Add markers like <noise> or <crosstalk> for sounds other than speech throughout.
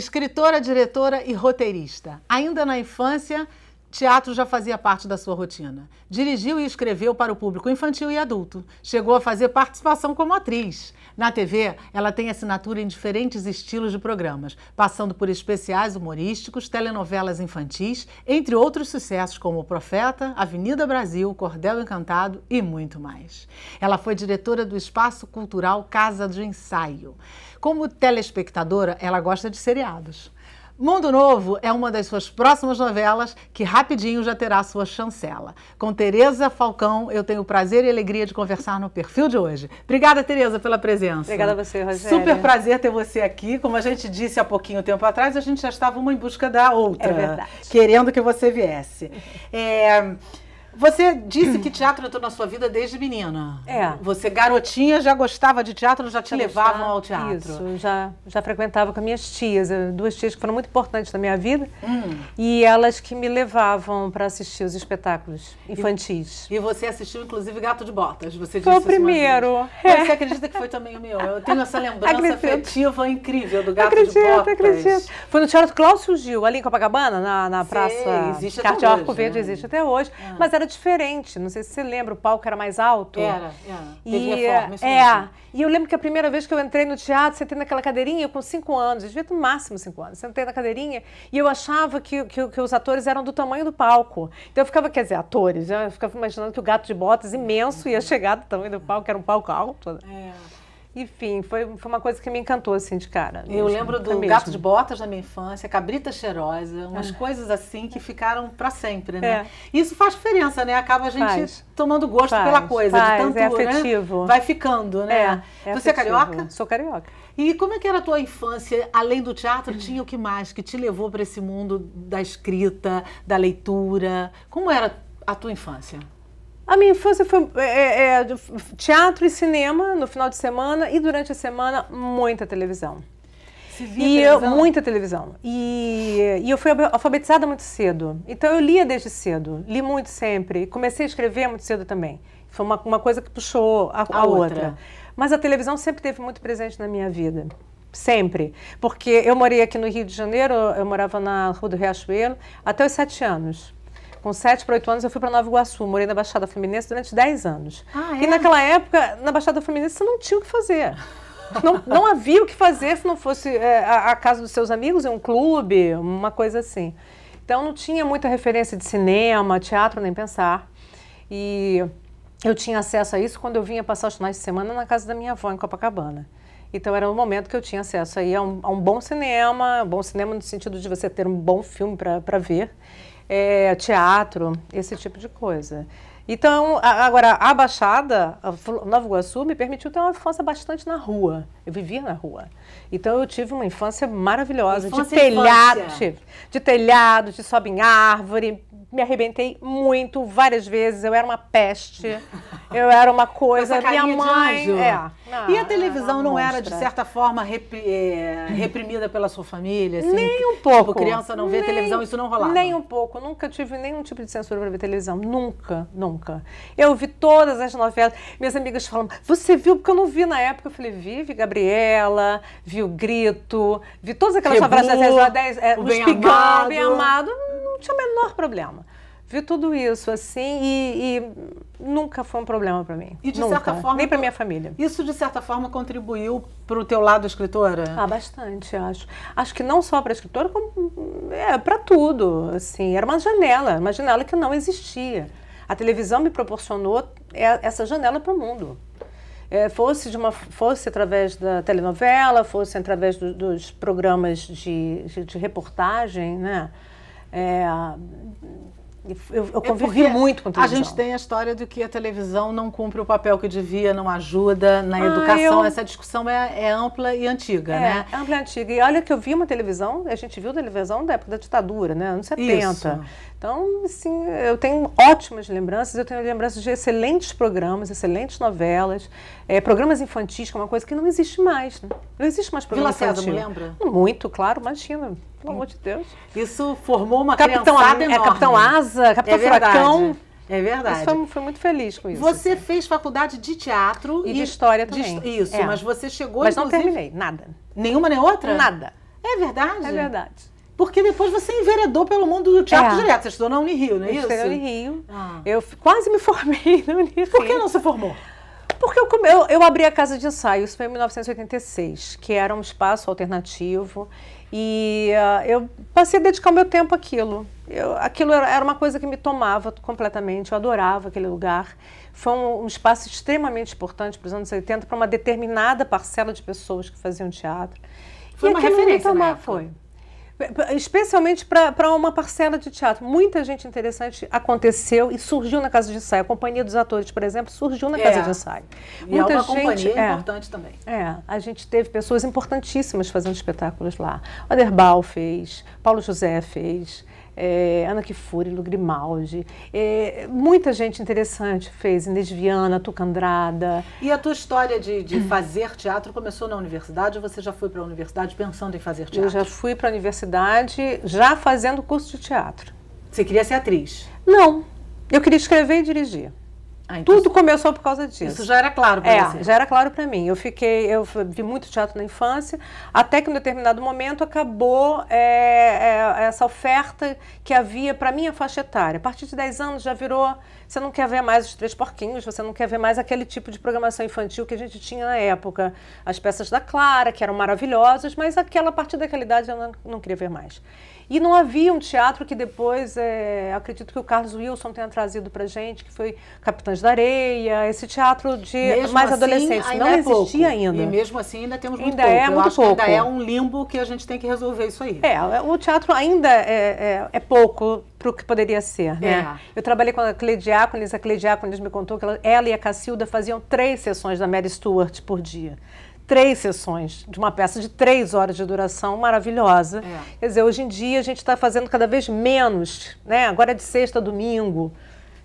Escritora, diretora e roteirista. Ainda na infância, Teatro já fazia parte da sua rotina. Dirigiu e escreveu para o público infantil e adulto. Chegou a fazer participação como atriz. Na TV, ela tem assinatura em diferentes estilos de programas, passando por especiais humorísticos, telenovelas infantis, entre outros sucessos como O Profeta, Avenida Brasil, Cordel Encantado e muito mais. Ela foi diretora do Espaço Cultural Casa do Ensaio. Como telespectadora, ela gosta de seriados. Mundo Novo é uma das suas próximas novelas que rapidinho já terá sua chancela. Com Tereza Falcão, eu tenho o prazer e alegria de conversar no perfil de hoje. Obrigada, Tereza, pela presença. Obrigada a você, Rogério. Super prazer ter você aqui. Como a gente disse há pouquinho tempo atrás, a gente já estava uma em busca da outra. É verdade. Querendo que você viesse. É... Você disse que teatro entrou na sua vida desde menina. É. Você garotinha já gostava de teatro, já te já levavam gostava, ao teatro? Isso, já, já frequentava com minhas tias, duas tias que foram muito importantes na minha vida. Hum. E elas que me levavam para assistir os espetáculos infantis. E, e, você assistiu, inclusive, Gato de Botas, você disse Foi o primeiro. É. Você acredita que foi também o meu? Eu tenho essa lembrança afetiva incrível do Gato acredito, de Botas. Acredito, Acredito. Foi no Teatro Cláudio Gil, ali em Copacabana, na, na Praça Carte Arco Verde, né? existe até hoje. Ah. Mas era diferente. Não sei se você lembra, o palco era mais alto. Era, era. E, Teve é, reforma, isso é, E eu lembro que a primeira vez que eu entrei no teatro, sentei naquela cadeirinha, com cinco anos, eu devia ter no máximo cinco anos, sentei na cadeirinha e eu achava que, que, que, os atores eram do tamanho do palco. Então eu ficava, quer dizer, atores, né? eu ficava imaginando que o gato de botas imenso ia chegar do tamanho do palco, que era um palco alto. Né? É. Enfim, foi, foi uma coisa que me encantou, assim, de cara. Mesmo. Eu lembro do é Gato de Botas da minha infância, Cabrita Cheirosa, umas ah. coisas assim que ficaram para sempre, né? É. Isso faz diferença, né? Acaba a gente faz. tomando gosto faz. pela coisa. Faz. de tanto, é né, afetivo. Né? Vai ficando, né? É. é Você é carioca? Sou carioca. E como é que era a tua infância? Além do teatro, tinha o que mais que te levou para esse mundo da escrita, da leitura? Como era a tua infância? A minha infância foi é, é, é, teatro e cinema no final de semana e durante a semana muita televisão. Você via e televisão? Eu, muita televisão. E, e eu fui alfabetizada muito cedo. Então eu lia desde cedo, li muito sempre. Comecei a escrever muito cedo também. Foi uma, uma coisa que puxou a, a, a outra. outra. Mas a televisão sempre teve muito presente na minha vida. Sempre. Porque eu morei aqui no Rio de Janeiro, eu morava na Rua do Riachuelo, até os sete anos com 7 para 8 anos, eu fui para Nova Iguaçu, morei na Baixada Fluminense durante 10 anos. Ah, é? E naquela época, na Baixada Fluminense, você não tinha o que fazer. Não, não havia o que fazer se não fosse é, a, a, casa dos seus amigos, um clube, uma coisa assim. Então não tinha muita referência de cinema, teatro, nem pensar. E eu tinha acesso a isso quando eu vinha passar os finais de semana na casa da minha avó, em Copacabana. Então era o momento que eu tinha acesso aí a um, a um bom cinema, bom cinema no sentido de você ter um bom filme para ver é, teatro, esse tipo de coisa. Então, agora, a Baixada, Nova Iguaçu, me permitiu ter uma infância bastante na rua. Eu vivia na rua. Então, eu tive uma infância maravilhosa, infância de telhado, de, de telhado, de sobe em árvore, me arrebentei muito, várias vezes. Eu era uma peste, eu era uma coisa. Minha mãe. É. e a televisão não monstra. era, de certa forma, é, reprimida pela sua família? Assim, nem um pouco. Tipo, criança não vê nem, televisão, isso não rolava? Nem um pouco. Nunca tive nenhum tipo de censura para ver televisão. Nunca, nunca. Eu vi todas as novelas. Minhas amigas falam, você viu? Porque eu não vi na época. Eu falei, vi, vi Gabriela, vi o Grito, vi todas aquelas novelas das 10, é, o Bem Amado. Bem Amado não tinha o menor problema. Vi tudo isso assim e, e nunca foi um problema para mim. E de nunca. certa forma. Nem para minha família. Isso, de certa forma, contribuiu para o teu lado escritora? Ah, bastante, acho. Acho que não só para escritora, como é, para tudo. Assim, era uma janela, uma janela que não existia. A televisão me proporcionou essa janela para o mundo. É, fosse de uma fosse através da telenovela fosse através do, dos programas de, de, de, reportagem né é, eu, eu é convivi é muito com televisão. A gente tem a história de que a televisão não cumpre o papel que devia, não ajuda na ah, educação. Eu... Essa discussão é, é, ampla e antiga, é, né? É ampla e antiga. E olha que eu vi uma televisão, a gente viu televisão da época da ditadura, né? Anos 70. Isso. Então, sim, eu tenho ótimas lembranças, eu tenho lembranças de excelentes programas, excelentes novelas, é, programas infantis, que é uma coisa que não existe mais, né? Não existe mais programa Vila infantil. Vila lembra? Muito, claro, imagina, pelo amor de Deus. Isso formou uma Capitão, criançada é enorme. É, Capitão Asa, Capitão é Furacão. É verdade. Foi, foi, muito feliz com isso. Você assim. fez faculdade de teatro e, e de história também. isso, é. mas você chegou. Mas não terminei nada. Nenhuma nem outra. Nada. É verdade. É verdade. Porque depois você enveredou pelo mundo do teatro é. direto. Você estudou na Unirio, não é eu isso? Estudei na Unirio. Ah. Eu quase me formei na Unirio. Por que não se formou? Porque eu, eu, eu abri a casa de ensaio, isso foi em 1986, que era um espaço alternativo. E uh, eu passei a dedicar o meu tempo àquilo. Eu, aquilo era, era, uma coisa que me tomava completamente, eu adorava aquele lugar. Foi um, um espaço extremamente importante para os anos 80, para uma determinada parcela de pessoas que faziam teatro. Foi e uma referência me tomava, Foi especialmente para uma parcela de teatro. Muita gente interessante aconteceu e surgiu na casa de ensaio. A Companhia dos Atores, por exemplo, surgiu na é. casa de ensaio. E é Muita é uma gente, companhia é, importante também. É, a gente teve pessoas importantíssimas fazendo espetáculos lá. Aderbal fez, Paulo José fez, é, Ana Kifuri, Lu Grimaldi, é, muita gente interessante fez, Inês Viana, Andrada. E a tua história de, de uhum. fazer teatro começou na universidade ou você já foi para a universidade pensando em fazer teatro? Eu já fui para a universidade já fazendo curso de teatro. Você queria ser atriz? Não, eu queria escrever e dirigir. Ah, então Tudo começou por causa disso. Isso já era claro para é, você? já era claro para mim. Eu fiquei, eu vi muito teatro na infância, até que em determinado momento acabou é, é, essa oferta que havia para minha faixa etária. A partir de 10 anos já virou você não quer ver mais os Três Porquinhos, você não quer ver mais aquele tipo de programação infantil que a gente tinha na época. As peças da Clara, que eram maravilhosas, mas aquela, a partir daquela idade eu não, não queria ver mais. E não havia um teatro que depois, é, acredito que o Carlos Wilson tenha trazido para gente, que foi Capitães da Areia, esse teatro de mesmo mais assim, Não é existia pouco. ainda. E mesmo assim ainda temos muito ainda é pouco. É eu muito pouco. ainda é um limbo que a gente tem que resolver isso aí. É, o teatro ainda é, é, é pouco para o que poderia ser, né? É. Eu trabalhei com a Clediáconis, a Clediáconis me contou que ela, ela, e a Cacilda faziam três sessões da Mary Stuart por dia. Três sessões de uma peça de três horas de duração maravilhosa. É. Quer dizer, hoje em dia a gente está fazendo cada vez menos, né? Agora é de sexta a domingo.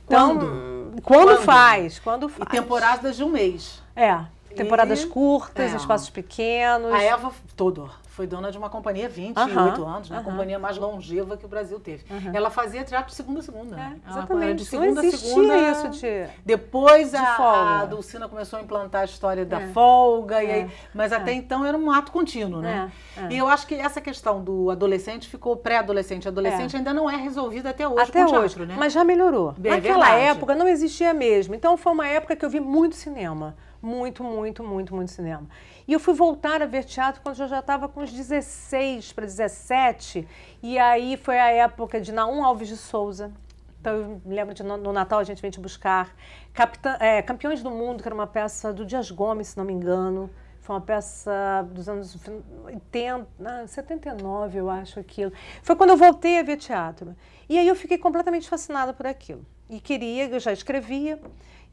Então, quando? quando? Quando, faz? Quando faz? E temporadas de um mês. É. Temporadas e... curtas, é. espaços pequenos. A Eva todo foi dona de uma companhia 28 uhum, anos, né? Uhum. A companhia mais longeva que o Brasil teve. Uhum. Ela fazia teatro de segunda a segunda. É, exatamente. Ela, de segunda a segunda. isso de. Depois de a, folga. a Dulcina começou a implantar a história da é. folga. É. E aí, mas é. até então era um ato contínuo, né? É, é. E eu acho que essa questão do adolescente ficou pré-adolescente. Adolescente ainda não é resolvida até hoje até hoje, teatro, né? Mas já melhorou. Bem, Naquela verdade. época não existia mesmo. Então foi uma época que eu vi muito cinema muito, muito, muito, muito cinema. E eu fui voltar a ver teatro quando eu já estava com uns 16 para 17. E aí foi a época de Naum Alves de Souza. Então eu me lembro de no Natal a gente vem te buscar. Capitã, é, Campeões do Mundo, que era uma peça do Dias Gomes, se não me engano. Foi uma peça dos anos 80, 79, ah, eu acho aquilo. Foi quando eu voltei a ver teatro. E aí eu fiquei completamente fascinada por aquilo e queria, eu já escrevia,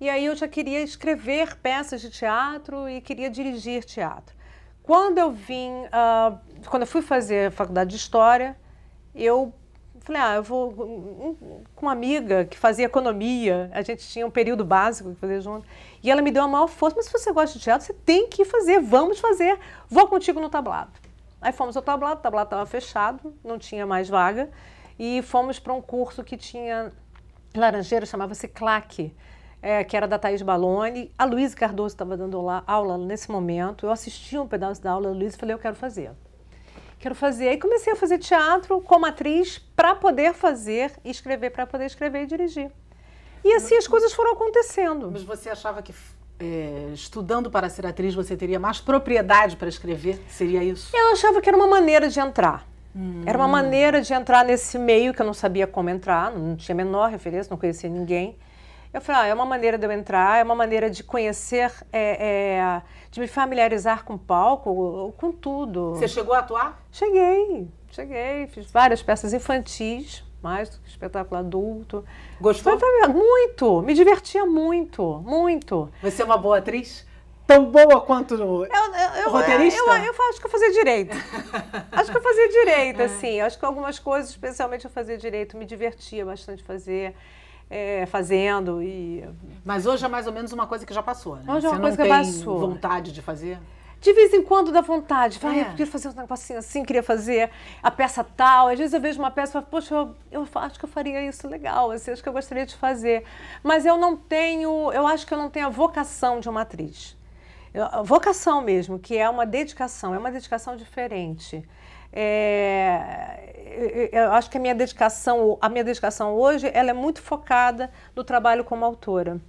e aí eu já queria escrever peças de teatro e queria dirigir teatro. Quando eu vim, uh, quando eu fui fazer faculdade de História, eu falei, ah, eu vou hum, com uma amiga que fazia economia, a gente tinha um período básico que fazia junto, e ela me deu a maior força, mas se você gosta de teatro, você tem que fazer, vamos fazer, vou contigo no tablado. Aí fomos ao tablado, o tablado estava fechado, não tinha mais vaga, e fomos para um curso que tinha Laranjeira chamava-se Claque, é, que era da Thaís Baloni. A Luísa Cardoso estava dando lá, aula nesse momento. Eu assisti um pedaço da aula da Luísa e falei, eu quero fazer. Quero fazer. E comecei a fazer teatro como atriz para poder fazer e escrever, para poder escrever e dirigir. E assim as coisas foram acontecendo. Mas você achava que é, estudando para ser atriz você teria mais propriedade para escrever? Seria isso? Eu achava que era uma maneira de entrar. Hum. Era uma maneira de entrar nesse meio que eu não sabia como entrar, não tinha a menor referência, não conhecia ninguém. Eu falei, ah, é uma maneira de eu entrar, é uma maneira de conhecer, é, é, de me familiarizar com o palco, com tudo. Você chegou a atuar? Cheguei, cheguei. Fiz várias peças infantis, mais do que espetáculo adulto. Gostou? Foi, foi, muito, me divertia muito, muito. Você é uma boa atriz? tão boa quanto eu, eu, o roteirista? Eu, eu, acho que eu fazia direito. <laughs> acho que eu fazia direito, é. assim. Acho que algumas coisas, especialmente eu fazia direito, me divertia bastante fazer. É, fazendo e. Mas hoje é mais ou menos uma coisa que já passou, né? Hoje é uma Você coisa que passou. vontade de fazer? De vez em quando dá vontade. Fala, é. eu queria fazer um negocinho assim, queria fazer a peça tal. Às vezes eu vejo uma peça e falo, poxa, eu, eu, acho que eu faria isso legal, assim, acho que eu gostaria de fazer. Mas eu não tenho, eu acho que eu não tenho a vocação de uma atriz vocação mesmo, que é uma dedicação, é uma dedicação diferente. É, eu acho que a minha dedicação, a minha dedicação hoje, ela é muito focada no trabalho como autora.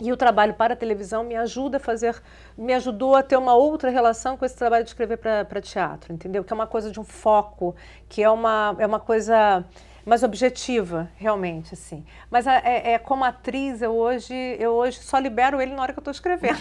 E o trabalho para a televisão me ajuda a fazer, me ajudou a ter uma outra relação com esse trabalho de escrever para teatro, entendeu? Que é uma coisa de um foco, que é uma, é uma coisa mas objetiva, realmente, assim. Mas é, é, como atriz, eu hoje, eu hoje só libero ele na hora que eu estou escrevendo.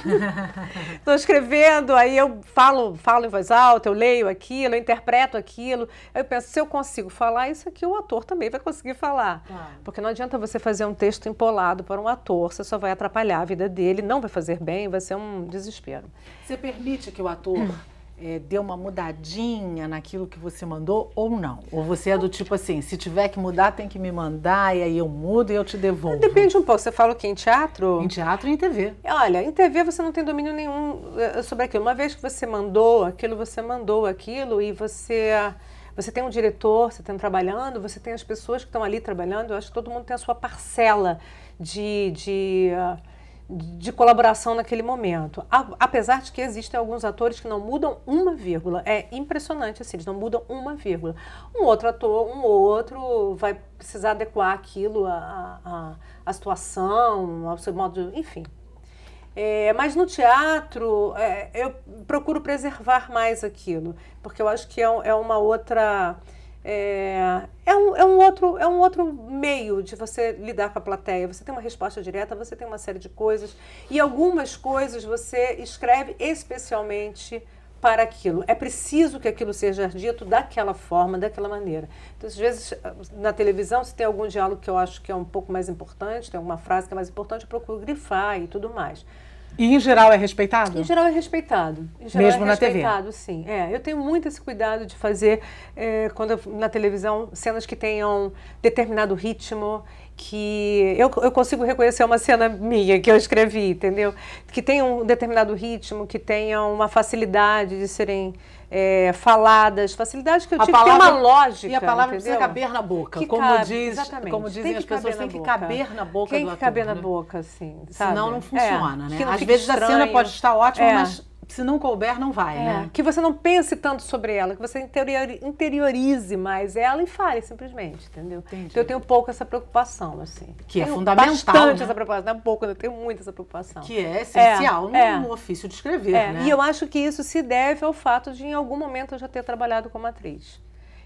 Estou <laughs> escrevendo, aí eu falo, falo em voz alta, eu leio aquilo, eu interpreto aquilo. Eu penso, se eu consigo falar isso aqui, o ator também vai conseguir falar. Ah. Porque não adianta você fazer um texto empolado para um ator, você só vai atrapalhar a vida dele, não vai fazer bem, vai ser um desespero. Você permite que o ator <clears throat> é, deu uma mudadinha naquilo que você mandou ou não? Ou você é do tipo assim, se tiver que mudar, tem que me mandar, e aí eu mudo e eu te devolvo? Depende um pouco. Você fala o que? Em teatro? Em teatro e em TV. Olha, em TV você não tem domínio nenhum eh, sobre aquilo. Uma vez que você mandou aquilo, você mandou aquilo e você. Você tem um diretor, você tem trabalhando, você tem as pessoas que estão ali trabalhando. Eu acho que todo mundo tem a sua parcela de, de uh, de colaboração naquele momento. apesar de que existem alguns atores que não mudam uma vírgula. É impressionante, assim, eles não mudam uma vírgula. Um outro ator, um outro, vai precisar adequar aquilo à, à, à situação, ao seu modo. De, enfim. É, mas no teatro, é, eu procuro preservar mais aquilo, porque eu acho que é, é uma outra. É, é, um, é, um outro, é um outro meio de você lidar com a plateia. Você tem uma resposta direta, você tem uma série de coisas, e algumas coisas você escreve especialmente para aquilo. É preciso que aquilo seja dito daquela forma, daquela maneira. Então, às vezes, na televisão, se tem algum diálogo que eu acho que é um pouco mais importante, tem alguma frase que é mais importante, eu procuro grifar e tudo mais. E em geral é respeitado? Em geral é respeitado. Geral Mesmo é na respeitado, TV? sim. É, eu tenho muito esse cuidado de fazer é, quando na televisão cenas que tenham determinado ritmo, que eu, eu consigo reconhecer uma cena minha que eu escrevi, entendeu? Que tenham um determinado ritmo, que tenham uma facilidade de serem é, faladas, facilidades que eu a tive palavra, que ter uma lógica. E a palavra entendeu? precisa caber na boca, que como, cabe, diz, exatamente. como dizem as pessoas, tem que caber na boca Tem que caber na né? boca, sim. Senão não funciona, é, né? Às vezes estranho. a cena pode estar ótima, é. mas se não couber, não vai, é. né? Que você não pense tanto sobre ela, que você interiorize mais ela e fale simplesmente, entendeu? Entendi. Então eu tenho pouco essa preocupação, assim. Que é tenho é fundamental. Bastante né? essa preocupação, não é pouco, eu tenho muito essa preocupação. Que é, é essencial é, no, no, ofício de escrever, é, né? E eu acho que isso se deve ao fato de, em algum momento, eu já ter trabalhado como atriz.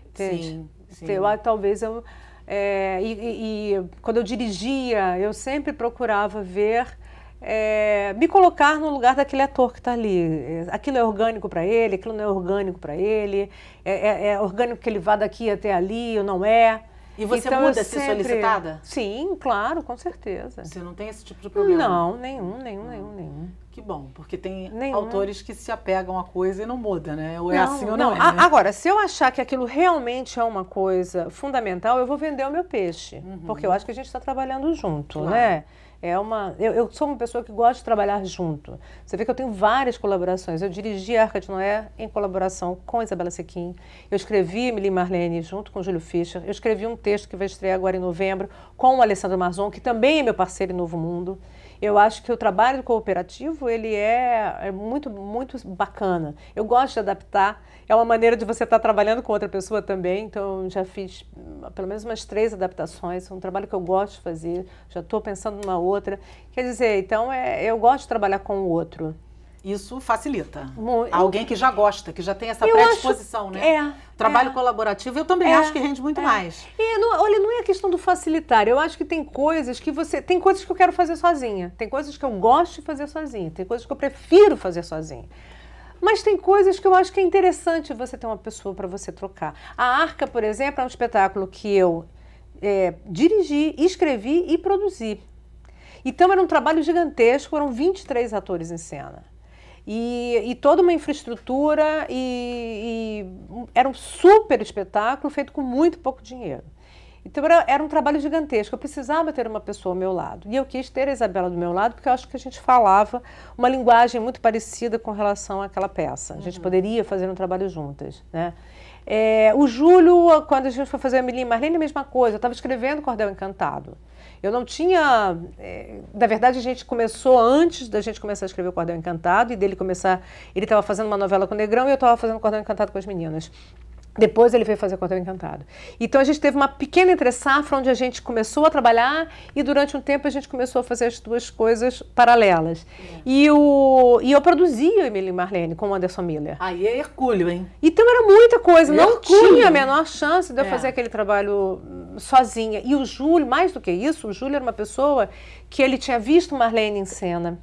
Entende? Sim, então, sim. Eu, ah, talvez eu. E, e, e quando eu dirigia, eu sempre procurava ver é, me colocar no lugar daquele ator que está ali. É, aquilo é orgânico para ele, aquilo não é orgânico para ele, é, é, é, orgânico que ele vá daqui até ali ou não é. E você então, muda se ser solicitada? Sim, claro, com certeza. Você não tem esse tipo de problema? Não, nenhum, nenhum, nenhum, nenhum. Que bom, porque tem Nenhum. autores que se apegam à coisa e não muda, né? Ou é assim ou não, não é. A, né? Agora, se eu achar que aquilo realmente é uma coisa fundamental, eu vou vender o meu peixe. Uhum. Porque eu acho que a gente está trabalhando junto, claro. né? É uma, eu, eu, sou uma pessoa que gosta de trabalhar junto. Você vê que eu tenho várias colaborações. Eu dirigi a Arca de Noé em colaboração com Isabela Sequim. Eu escrevi Emily Marlene junto com Júlio Fischer. Eu escrevi um texto que vai estrear agora em novembro com o Alessandro Marzon, que também é meu parceiro em Novo Mundo. Eu acho que o trabalho cooperativo ele é, é muito, muito bacana. Eu gosto de adaptar. É uma maneira de você estar trabalhando com outra pessoa também. Então, já fiz hum, pelo menos umas três adaptações. É um trabalho que eu gosto de fazer. Já estou pensando numa outra. Quer dizer, então, é, eu gosto de trabalhar com o outro isso facilita. Muito. Alguém que já gosta, que já tem essa predisposição, né? É. Trabalho é. colaborativo, eu também é. acho que rende muito é. mais. E não, olha, não é questão do facilitar. Eu acho que tem coisas que você. Tem coisas que eu quero fazer sozinha. Tem coisas que eu gosto de fazer sozinha. Tem coisas que eu prefiro fazer sozinha. Mas tem coisas que eu acho que é interessante você ter uma pessoa para você trocar. A Arca, por exemplo, é um espetáculo que eu é, dirigi, escrevi e produzi. Então era um trabalho gigantesco, eram 23 atores em cena. E, e toda uma infraestrutura e, e era um super espetáculo feito com muito pouco dinheiro. Então era, era, um trabalho gigantesco. Eu precisava ter uma pessoa ao meu lado. E eu quis ter a Isabela do meu lado porque eu acho que a gente falava uma linguagem muito parecida com relação àquela peça. A gente uhum. poderia fazer um trabalho juntas, né? É, o Júlio, quando a gente foi fazer a Emily Marlene, a mesma coisa. Eu estava escrevendo Cordel Encantado. Eu não tinha. É, na verdade, a gente começou antes da gente começar a escrever o Cordel Encantado e dele começar. Ele estava fazendo uma novela com o Negrão e eu estava fazendo o Cordel Encantado com as meninas. Depois ele veio fazer Quartel Encantado. Então a gente teve uma pequena entre-safra onde a gente começou a trabalhar e durante um tempo a gente começou a fazer as duas coisas paralelas. É. E, o, e eu produzia Emily Marlene com o Anderson Miller. Aí ah, é hercúleo, hein? Então era muita coisa, não tinha a menor chance de eu é. fazer aquele trabalho hum, sozinha. E o Júlio, mais do que isso, o Júlio era uma pessoa que ele tinha visto Marlene em cena.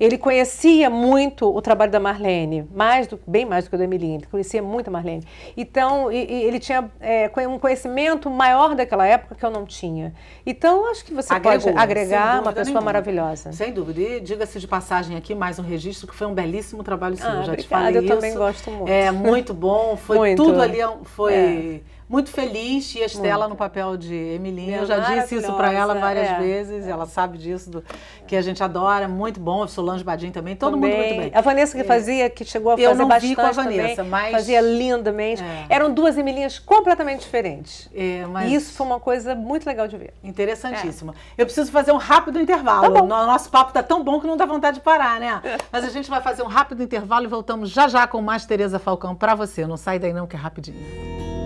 Ele conhecia muito o trabalho da Marlene, mais do, bem mais do que o da Emeline, conhecia muito a Marlene. Então, e, e ele tinha é, um conhecimento maior daquela época que eu não tinha. Então, acho que você Agregou, pode agregar uma pessoa nenhuma. maravilhosa. Sem dúvida. E diga-se de passagem aqui, mais um registro, que foi um belíssimo trabalho seu. Ah, já obrigada, te falei eu isso. também gosto muito. É muito bom, foi <laughs> muito. tudo ali, é foi... É muito feliz. E a Estela muito. no papel de Emilinha. Eu já disse isso para ela várias é, vezes. É. Ela sabe disso, do, que a gente adora. Muito bom. A Solange Badin também. Todo também. mundo muito bem. A Vanessa que é. fazia, que chegou a fazer bastante. Eu não vi com a Vanessa, também, mas. Fazia lindamente. É. Eram duas Emilinhas completamente diferentes. É, mas... E isso foi uma coisa muito legal de ver. Interessantíssima. Eu preciso fazer um rápido intervalo. Tá Nosso papo tá tão bom que não dá vontade de parar, né? <laughs> Mas a gente vai fazer um rápido intervalo e voltamos já já com mais Tereza Falcão para você. Não sai daí não que é rapidinho.